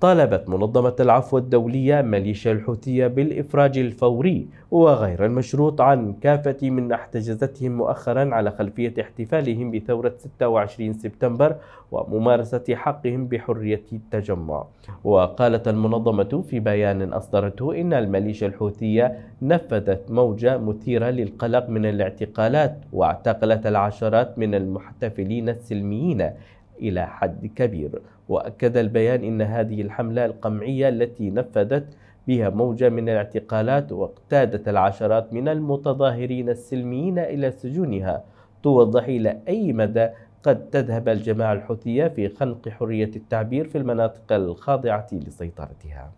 طالبت منظمة العفو الدولية ميليشيا الحوثية بالإفراج الفوري وغير المشروط عن كافة من احتجزتهم مؤخرا على خلفية احتفالهم بثورة 26 سبتمبر وممارسة حقهم بحرية التجمع وقالت المنظمة في بيان أصدرته إن الميليشيا الحوثية نفذت موجة مثيرة للقلق من الاعتقالات واعتقلت العشرات من المحتفلين السلميين إلى حد كبير وأكد البيان إن هذه الحملة القمعية التي نفذت بها موجة من الاعتقالات واقتادت العشرات من المتظاهرين السلميين إلى سجونها توضح إلى أي مدى قد تذهب الجماعة الحوثية في خنق حرية التعبير في المناطق الخاضعة لسيطرتها.